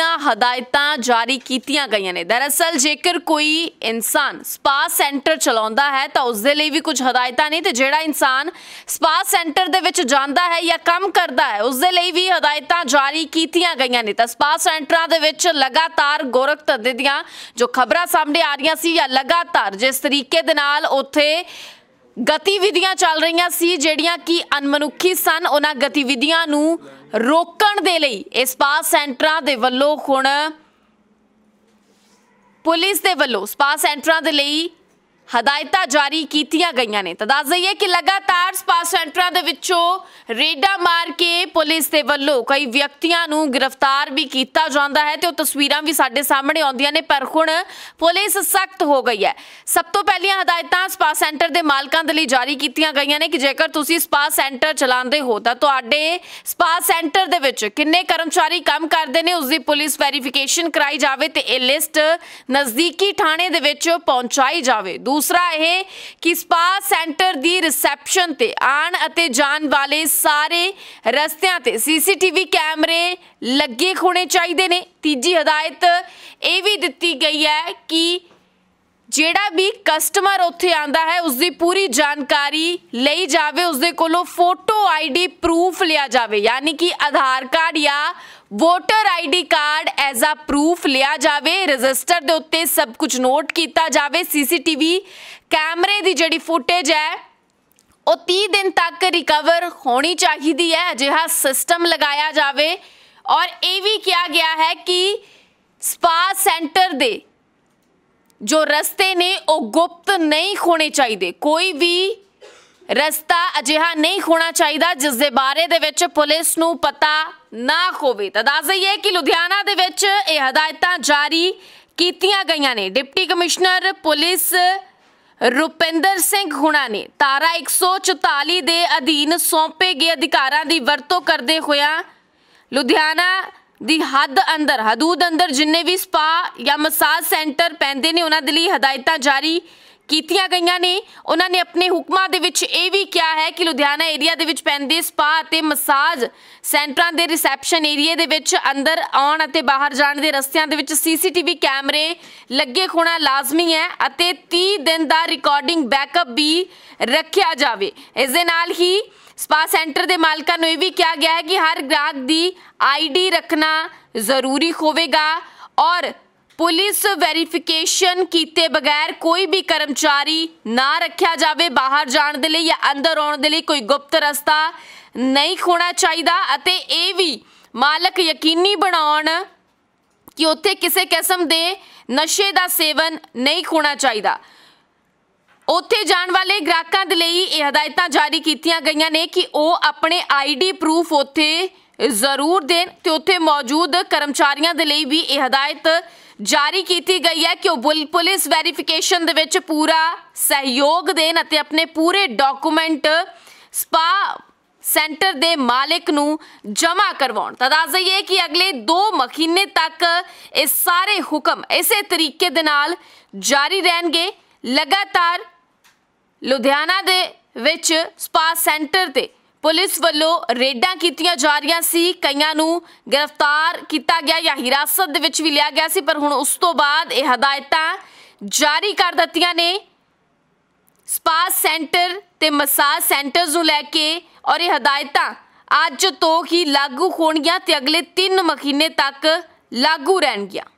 ਦੀਆਂ ਹਦਾਇਤਾਂ ਜਾਰੀ ਕੀਤੀਆਂ ਗਈਆਂ ਨੇ ਦਰਅਸਲ ਜੇਕਰ ਕੋਈ ਇਨਸਾਨ ਸਪਾ ਸੈਂਟਰ ਚਲਾਉਂਦਾ ਹੈ ਤਾਂ ਉਸ ਦੇ ਲਈ ਵੀ ਕੁਝ ਹਦਾਇਤਾਂ ਨੇ ਤੇ ਜਿਹੜਾ ਇਨਸਾਨ ਸਪਾ ਸੈਂਟਰ ਦੇ ਵਿੱਚ ਜਾਂਦਾ ਹੈ ਜਾਂ ਕੰਮ ਕਰਦਾ ਹੈ ਉਸ ਦੇ ਲਈ ਵੀ ਹਦਾਇਤਾਂ ਜਾਰੀ ਕੀਤੀਆਂ ਗਈਆਂ ਨੇ ਤਾਂ ਸਪਾ ਸੈਂਟਰਾਂ ਦੇ ਵਿੱਚ ਲਗਾਤਾਰ ਗੋਰਖ ਧੰਦੇ ਦੀਆਂ ਜੋ ਖਬਰਾਂ ਸਾਹਮਣੇ ਆ ਰਹੀਆਂ ਸੀ ਜਾਂ ਲਗਾਤਾਰ ਜਿਸ ਤਰੀਕੇ ਦੇ ਨਾਲ ਉੱਥੇ ਗਤੀਵਿਧੀਆਂ ਚੱਲ ਰਹੀਆਂ ਸੀ ਜਿਹੜੀਆਂ ਕਿ ਅਨਮਨੁੱਖੀ ਸਨ ਉਹਨਾਂ ਗਤੀਵਿਧੀਆਂ ਨੂੰ ਰੋਕਣ ਦੇ ਲਈ ਇਸ ਸਪਾ ਸੈਂਟਰਾਂ ਦੇ ਵੱਲੋਂ ਹੁਣ ਪੁਲਿਸ ਦੇ ਵੱਲੋਂ ਸਪਾ ਸੈਂਟਰਾਂ ਦੇ ਲਈ ਹਦਾਇਤਾਂ ਜਾਰੀ ਕੀਤੀਆਂ ਗਈਆਂ ਨੇ ਤਾਂ ਦੱਸ ਦਈਏ ਕਿ ਲਗਾਤਾਰ ਸਪਾ ਸੈਂਟਰਾਂ ਦੇ ਵਿੱਚੋਂ ਰੇਡਾ ਮਾਰ ਕੇ ਪੁਲਿਸ ਦੇ ਵੱਲੋਂ ਕਈ ਵਿਅਕਤੀਆਂ ਨੂੰ ਗ੍ਰਿਫਤਾਰ ਵੀ ਕੀਤਾ ਜਾਂਦਾ ਹੈ ਤੇ ਉਹ ਤਸਵੀਰਾਂ ਵੀ ਸਾਡੇ ਸਾਹਮਣੇ ਆਉਂਦੀਆਂ ਨੇ ਪਰ ਹੁਣ ਪੁਲਿਸ ਸਖਤ ਹੋ ਗਈ ਹੈ ਸਭ ਤੋਂ ਪਹਿਲੀਆਂ ਹਦਾਇਤਾਂ ਸਪਾ ਸੈਂਟਰ ਦੇ ਮਾਲਕਾਂ ਦੇ ਲਈ ਜਾਰੀ ਕੀਤੀਆਂ ਗਈਆਂ ਨੇ ਕਿ ਜੇਕਰ ਤੁਸੀਂ ਸਪਾ ਸੈਂਟਰ ਚਲਾਉਂਦੇ ਹੋ ਤਾਂ ਤੁਹਾਡੇ ਸਪਾ ਸੈਂਟਰ ਦੇ ਵਿੱਚ ਕਿੰਨੇ ਕਰਮਚਾਰੀ ਕੰਮ ਕਰਦੇ ਨੇ ਉਸ ਦੀ ਪੁਲਿਸ ਵੈਰੀਫਿਕੇਸ਼ਨ ਕਰਾਈ ਜਾਵੇ ਤੇ ਇਹ ਲਿਸਟ ਨਜ਼ਦੀਕੀ ਥਾਣੇ ਦੇ ਵਿੱਚ ਪਹੁੰਚਾਈ ਜਾਵੇ ਦੂਸਰਾ ਇਹ ਕਿ ਸਪਾ ਸੈਂਟਰ ਦੀ ਰਿਸੈਪਸ਼ਨ ਤੇ ਆਣ ਅਤੇ ਜਾਣ ਵਾਲੇ ਸਾਰੇ ਰਸਤਿਆਂ ਤੇ ਸੀਸੀਟੀਵੀ ਕੈਮਰੇ ਲੱਗੇ ਹੋਣੇ ਚਾਹੀਦੇ ਨੇ ਤੀਜੀ ਹਦਾਇਤ ਇਹ ਵੀ ਦਿੱਤੀ ਗਈ ਹੈ ਕਿ ਜਿਹੜਾ ਵੀ ਕਸਟਮਰ ਉੱਥੇ ਆਂਦਾ ਹੈ ਉਸ ਦੀ ਪੂਰੀ ਜਾਣਕਾਰੀ ਲਈ ਜਾਵੇ ਉਸ ਦੇ ਕੋਲੋਂ ਫੋਟੋ ਆਈਡੀ ਪ੍ਰੂਫ ਲਿਆ ਜਾਵੇ ਯਾਨੀ ਕਿ ਆਧਾਰ ਕਾਰਡ ਜਾਂ voter ID card as a proof ਲਿਆ ਜਾਵੇ ਰਜਿਸਟਰ ਦੇ ਉੱਤੇ ਸਭ ਕੁਝ ਨੋਟ ਕੀਤਾ ਜਾਵੇ ਸੀਸੀਟੀਵੀ ਕੈਮਰੇ ਦੀ ਜਿਹੜੀ ਫੁਟੇਜ ਹੈ ਉਹ 30 ਦਿਨ ਤੱਕ ਰਿਕਵਰ ਹੋਣੀ ਚਾਹੀਦੀ ਹੈ ਅਜਿਹਾ ਸਿਸਟਮ ਲਗਾਇਆ ਜਾਵੇ ਔਰ ਇਹ ਵੀ ਕਿਹਾ ਗਿਆ ਹੈ ਕਿ ਸਪਾ ਸੈਂਟਰ ਦੇ ਜੋ ਰਸਤੇ ਨੇ ਉਹ ਗੁਪਤ ਨਹੀਂ ਹੋਣੇ ਚਾਹੀਦੇ ਕੋਈ ਵੀ ਰਸਤਾ ਅਜਿਹਾ ਨਹੀਂ ਹੋਣਾ ਚਾਹੀਦਾ ਜਿਸ ਦੇ ਬਾਰੇ ਦੇ ਵਿੱਚ ਪੁਲਿਸ ਨੂੰ ਪਤਾ ਨਾ ਹੋਵੇ ਤਾਂ ਦੱਸ ਦਈਏ ਕਿ ਲੁਧਿਆਣਾ ਦੇ ਵਿੱਚ ਇਹ ਹਦਾਇਤਾਂ ਜਾਰੀ ਕੀਤੀਆਂ ਗਈਆਂ ਨੇ deputy commissioner police Rupinder Singh ਹੁਣਾ ਨੇ ਤਾਰਾ 144 ਦੇ ਅਧੀਨ ਸੌਂਪੇ ਗਏ ਅਧਿਕਾਰਾਂ ਦੀ ਵਰਤੋਂ ਕਰਦੇ ਹੋਇਆ ਲੁਧਿਆਣਾ ਦੀ ਹੱਦ ਅੰਦਰ ਹਦੂਦ ਅੰਦਰ ਜਿੰਨੇ ਵੀ ਸਪਾ ਜਾਂ ਮਸਾਜ ਸੈਂਟਰ ਪੈਂਦੇ ਨੇ ਉਹਨਾਂ ਦੇ ਲਈ ਹਦਾਇਤਾਂ ਜਾਰੀ ਕੀਤੀਆਂ ਗਈਆਂ ਨੇ ਉਹਨਾਂ ਨੇ ਆਪਣੇ ਹੁਕਮਾਂ ਦੇ ਵਿੱਚ ਇਹ ਵੀ ਕਿਹਾ ਹੈ ਕਿ ਲੁਧਿਆਣਾ ਏਰੀਆ ਦੇ ਵਿੱਚ ਪੈਂਦੇ ਸਪਾ ਅਤੇ ਮਸਾਜ ਸੈਂਟਰਾਂ ਦੇ ਰਿਸੈਪਸ਼ਨ ਏਰੀਆ ਦੇ ਵਿੱਚ ਅੰਦਰ ਆਉਣ ਅਤੇ ਬਾਹਰ ਜਾਣ ਦੇ ਰਸਤਿਆਂ ਦੇ ਵਿੱਚ ਸੀਸੀਟੀਵੀ ਕੈਮਰੇ ਲੱਗੇ ਹੋਣਾ ਲਾਜ਼ਮੀ ਹੈ ਅਤੇ 30 ਦਿਨ ਦਾ ਰਿਕਾਰਡਿੰਗ ਬੈਕਅਪ ਵੀ ਰੱਖਿਆ ਜਾਵੇ ਇਸ ਦੇ ਨਾਲ ਹੀ ਸਪਾ ਸੈਂਟਰ ਦੇ ਮਾਲਕਾਂ ਨੂੰ ਇਹ ਵੀ ਕਿਹਾ ਗਿਆ ਹੈ ਕਿ ਹਰ ਗ੍ਰਾਹਕ ਦੀ ਆਈਡੀ ਰੱਖਣਾ ਜ਼ਰੂਰੀ ਹੋਵੇਗਾ ਔਰ ਪੁਲਿਸ ਵੈਰੀਫਿਕੇਸ਼ਨ ਕੀਤੇ ਬਗੈਰ ਕੋਈ ਵੀ ਕਰਮਚਾਰੀ ਨਾ ਰੱਖਿਆ ਜਾਵੇ ਬਾਹਰ ਜਾਣ ਦੇ ਲਈ ਜਾਂ ਅੰਦਰ ਆਉਣ ਦੇ ਲਈ ਕੋਈ ਗੁਪਤ ਰਸਤਾ ਨਹੀਂ ਖੋਣਾ ਚਾਹੀਦਾ ਅਤੇ ਇਹ ਵੀ ਮਾਲਕ ਯਕੀਨੀ ਬਣਾਉਣ ਕਿ ਉੱਥੇ ਕਿਸੇ ਕਿਸਮ ਦੇ ਨਸ਼ੇ ਦਾ ਸੇਵਨ ਨਹੀਂ ਹੋਣਾ ਚਾਹੀਦਾ ਉੱਥੇ ਜਾਣ ਵਾਲੇ ਗ੍ਰਾਹਕਾਂ ਦੇ ਲਈ ਇਹ ਹਦਾਇਤਾਂ ਜਾਰੀ ਕੀਤੀਆਂ ਗਈਆਂ ਨੇ ਕਿ ਉਹ ਆਪਣੇ ਆਈਡੀ ਪ੍ਰੂਫ ਉੱਥੇ ਜ਼ਰੂਰ ਦੇਣ ਤੇ ਉੱਥੇ ਮੌਜੂਦ ਕਰਮਚਾਰੀਆਂ ਦੇ ਲਈ ਵੀ ਇਹ ਹਦਾਇਤ ਜਾਰੀ ਕੀਤੀ ਗਈ ਹੈ ਕਿ ਉਹ ਪੁਲਿਸ ਵੈਰੀਫਿਕੇਸ਼ਨ ਦੇ ਵਿੱਚ ਪੂਰਾ ਸਹਿਯੋਗ ਦੇਣ ਅਤੇ ਆਪਣੇ ਪੂਰੇ ਡਾਕੂਮੈਂਟ ਸਪਾ ਸੈਂਟਰ ਦੇ ਮਾਲਕ ਨੂੰ ਜਮ੍ਹਾਂ ਕਰਵਾਉਣ ਤਾਂ ਦੱਸ ਦਈਏ ਕਿ ਅਗਲੇ 2 ਮਹੀਨੇ ਤੱਕ ਇਹ ਸਾਰੇ ਹੁਕਮ ਇਸੇ ਤਰੀਕੇ ਦੇ ਨਾਲ ਜਾਰੀ ਰਹਿਣਗੇ ਲਗਾਤਾਰ ਲੁਧਿਆਣਾ ਦੇ ਵਿੱਚ ਸਪਾ ਸੈਂਟਰ ਤੇ ਪੁਲਿਸ ਵੱਲੋਂ ਰੇਡਾਂ ਕੀਤੀਆਂ ਜਾ ਰਹੀਆਂ ਸੀ ਕਈਆਂ ਨੂੰ ਗ੍ਰਿਫਤਾਰ ਕੀਤਾ ਗਿਆ ਜਾਂ ਹਿਰਾਸਤ ਦੇ ਵਿੱਚ ਵੀ ਲਿਆ ਗਿਆ ਸੀ ਪਰ ਹੁਣ ਉਸ ਤੋਂ ਬਾਅਦ ਇਹ ਹਦਾਇਤਾਂ ਜਾਰੀ ਕਰ ਦਿੱਤੀਆਂ ਨੇ ਸਪਾ ਸੈਂਟਰ ਤੇ ਮਸਾਜ ਸੈਂਟਰਸ ਨੂੰ ਲੈ ਕੇ ਔਰ ਇਹ ਹਦਾਇਤਾਂ ਅੱਜ ਤੋਂ ਹੀ ਲਾਗੂ ਹੋਣਗੀਆਂ ਤੇ ਅਗਲੇ 3 ਮਹੀਨੇ ਤੱਕ ਲਾਗੂ ਰਹਿਣਗੀਆਂ